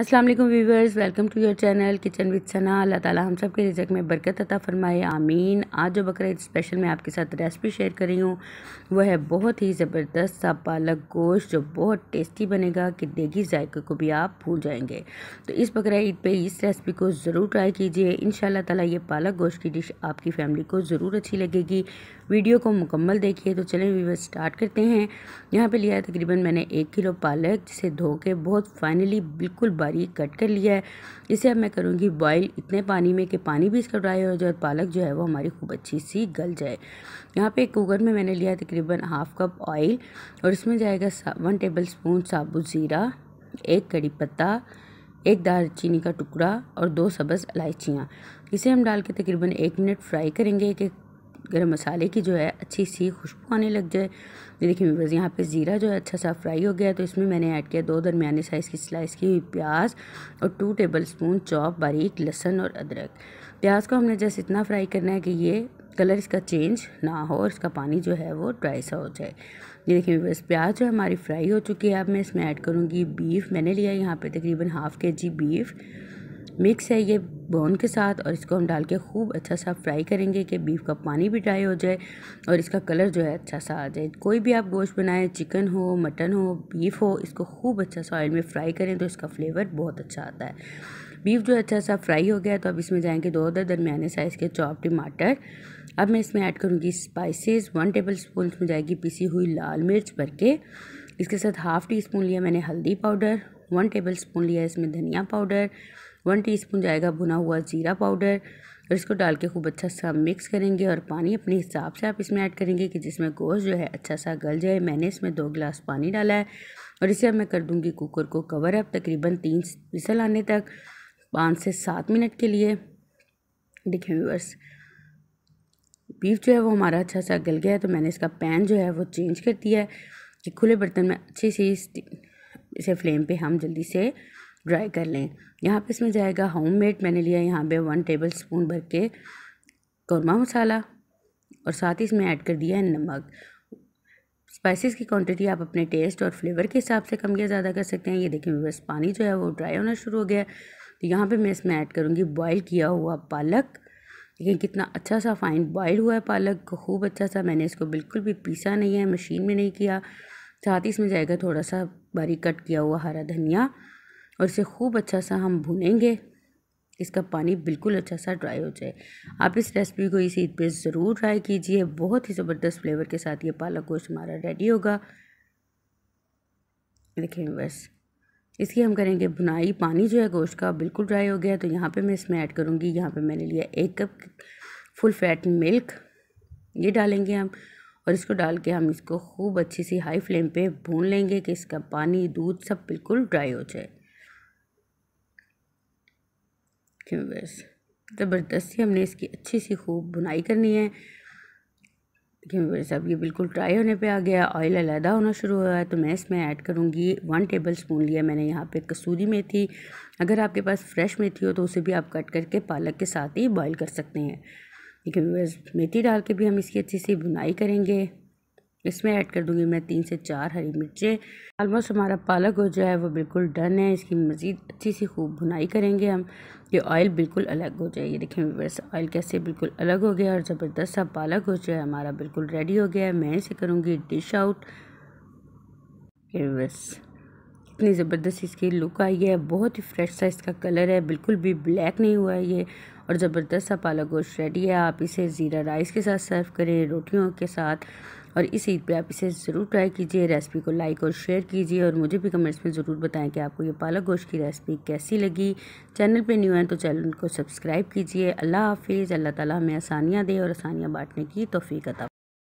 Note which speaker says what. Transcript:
Speaker 1: अस्सलाम वालेकुम viewers welcome to your channel kitchen with Sana अल्लाह ताला हम सब के रिजक में बरकत अता फरमाए आमीन आज जो बकर स्पेशल मैं आपके साथ रेसिपी शेयर कर रही हूँ वह है बहुत ही ज़बरदस्त सा पालक गोश्त जो बहुत टेस्टी बनेगा कि देगी जायके को भी आप भूल जाएंगे तो इस बकर ईद पर इस रेसिपी को ज़रूर ट्राई कीजिए इन तला ये पालक गोश्त की डिश आपकी फैमिली को ज़रूर अच्छी लगेगी वीडियो को मुकम्मल देखिए तो चलें व्यूवर्स स्टार्ट करते हैं यहाँ पर लिया है तकरीबन मैंने एक किलो पालक जिसे धो के बहुत फाइनली बिल्कुल बारीक कट कर लिया है इसे अब मैं करूँगी बॉईल इतने पानी में कि पानी भी इसका ड्राई हो जाए और पालक जो है वो हमारी खूब अच्छी सी गल जाए यहाँ पे कुकर में मैंने लिया तकरीबन हाफ कप ऑयल और इसमें जाएगा वन टेबल स्पून साबुत ज़ीरा एक कड़ी पत्ता एक दालचीनी का टुकड़ा और दो सब्ज़ इलायचियाँ इसे हम डाल के तकरीबन एक मिनट फ्राई करेंगे कि गरम मसाले की जो है अच्छी सी खुशबू आने लग जाए ये देखिए मेरे पास यहाँ पे ज़ीरा जो है अच्छा सा फ्राई हो गया तो इसमें मैंने ऐड किया दो दरमियाने साइज़ की स्लाइस की हुई प्याज और टू टेबल स्पून चॉप बारीक लहसन और अदरक प्याज को हमने जैसे इतना फ्राई करना है कि ये कलर इसका चेंज ना हो और इसका पानी जो है वो ड्राई सा हो जाए ये देखिए बस प्याज जो हमारी फ्राई हो चुकी है अब मैं इसमें ऐड करूँगी बीफ मैंने लिया यहाँ पे तकरीबन हाफ़ के जी बीफ मिक्स है ये बोन के साथ और इसको हम डाल के खूब अच्छा सा फ्राई करेंगे कि बीफ का पानी भी ड्राई हो जाए और इसका कलर जो है अच्छा सा आ जाए कोई भी आप गोश्त बनाएं चिकन हो मटन हो बीफ हो इसको खूब अच्छा सा ऑयल में फ्राई करें तो इसका फ्लेवर बहुत अच्छा आता है बीफ जो अच्छा सा फ्राई हो गया तो अब इसमें जाएंगे दो दर दरमियाने साइज़ के चॉप टमाटर अब मैं इसमें ऐड करूँगी स्पाइसेस वन टेबल स्पून इसमें जाएगी पिसी हुई लाल मिर्च भर के इसके साथ हाफ़ टी स्पून लिया मैंने हल्दी पाउडर वन टेबल स्पून लिया इसमें धनिया पाउडर वन टीस्पून जाएगा भुना हुआ जीरा पाउडर और इसको डाल के खूब अच्छा सा मिक्स करेंगे और पानी अपने हिसाब से आप इसमें ऐड करेंगे कि जिसमें गोश्त जो है अच्छा सा गल जाए मैंने इसमें दो गिलास पानी डाला है और इसे अब मैं कर दूंगी कुकर को कवर अप तकरीबन तीन विसल आने तक पाँच से सात मिनट के लिए देखें व्यूअर्स बीफ जो है वो हमारा अच्छा सा गल गया है तो मैंने इसका पैन जो है वो चेंज कर दिया है कि खुले बर्तन में अच्छे से इसे फ्लेम पे हम जल्दी से ड्राई कर लें यहाँ पे इसमें जाएगा होम मेड मैंने लिया यहाँ पे वन टेबल स्पून भर के कौरमा मसाला और साथ ही इसमें ऐड कर दिया है नमक स्पाइसेस की क्वांटिटी आप अपने टेस्ट और फ्लेवर के हिसाब से कम या ज़्यादा कर सकते हैं ये देखें बस पानी जो है वो ड्राई होना शुरू हो गया है तो यहाँ पर मैं इसमें ऐड करूँगी बॉयल किया हुआ पालक लेकिन कितना अच्छा सा फाइन बॉयल हुआ है पालक को खूब अच्छा सा मैंने इसको बिल्कुल भी पीसा नहीं है मशीन में नहीं किया साथ ही इसमें जाएगा थोड़ा सा बारीक कट किया हुआ हरा धनिया और इसे खूब अच्छा सा हम भुनेंगे इसका पानी बिल्कुल अच्छा सा ड्राई हो जाए आप इस रेसिपी को इस ईद पे ज़रूर ट्राई कीजिए बहुत ही ज़बरदस्त फ्लेवर के साथ ये पालक गोश्त हमारा रेडी होगा देखिए बस इसकी हम करेंगे बुनाई पानी जो है गोश्त का बिल्कुल ड्राई हो गया तो यहाँ पे मैं इसमें ऐड करूँगी यहाँ पे मैंने लिया एक कप फुल फैट मिल्क ये डालेंगे हम और इसको डाल के हम इसको खूब अच्छी सी हाई फ्लेम पे भून लेंगे कि इसका पानी दूध सब बिल्कुल ड्राई हो जाए के व्यूवर्स ज़बरदस्ती हमने इसकी अच्छी सी खूब बुनाई करनी है देखिए व्यूवर्स अब ये बिल्कुल ड्राई होने पे आ गया ऑयल अलहदा होना शुरू हुआ है तो मैं इसमें ऐड करूँगी वन टेबल स्पून लिया मैंने यहाँ पे कसूरी मेथी अगर आपके पास फ्रेश मेथी हो तो उसे भी आप कट करके पालक के साथ ही बॉईल कर सकते हैं देखिए व्यूवर्स मेथी डाल के भी हम इसकी अच्छी सी बुनाई करेंगे इसमें ऐड कर दूंगी मैं तीन से चार हरी मिर्चें ऑलमोस्ट हमारा पालक हो जो है वो बिल्कुल डन है इसकी मज़ीद अच्छी सी खूब भुनाई करेंगे हम ये ऑयल बिल्कुल अलग हो जाए ये देखें बस ऑयल कैसे बिल्कुल अलग हो गया और ज़बरदस्त सा पालक हो जो है हमारा बिल्कुल रेडी हो गया है मैं इसे करूँगी डिश आउट बस इतनी ज़बरदस्त इसकी लुक आई है बहुत ही फ्रेश सा इसका कलर है बिल्कुल भी ब्लैक नहीं हुआ है ये और ज़बरदस्त सा पालक गोश्त रेडी है आप इसे ज़ीरा राइस के साथ सर्व करें रोटियों के साथ और इस ईद पे आप इसे ज़रूर ट्राई कीजिए रेसिपी को लाइक और शेयर कीजिए और मुझे भी कमेंट्स में ज़रूर बताएं कि आपको ये पालक गोश्त की रेसिपी कैसी लगी चैनल पे न्यू है तो चैनल को सब्सक्राइब कीजिए अल्लाह हाफिज़ अल्लाह ताला हमें आसानियाँ दे और आसानियाँ बांटने की तोफ़ी अता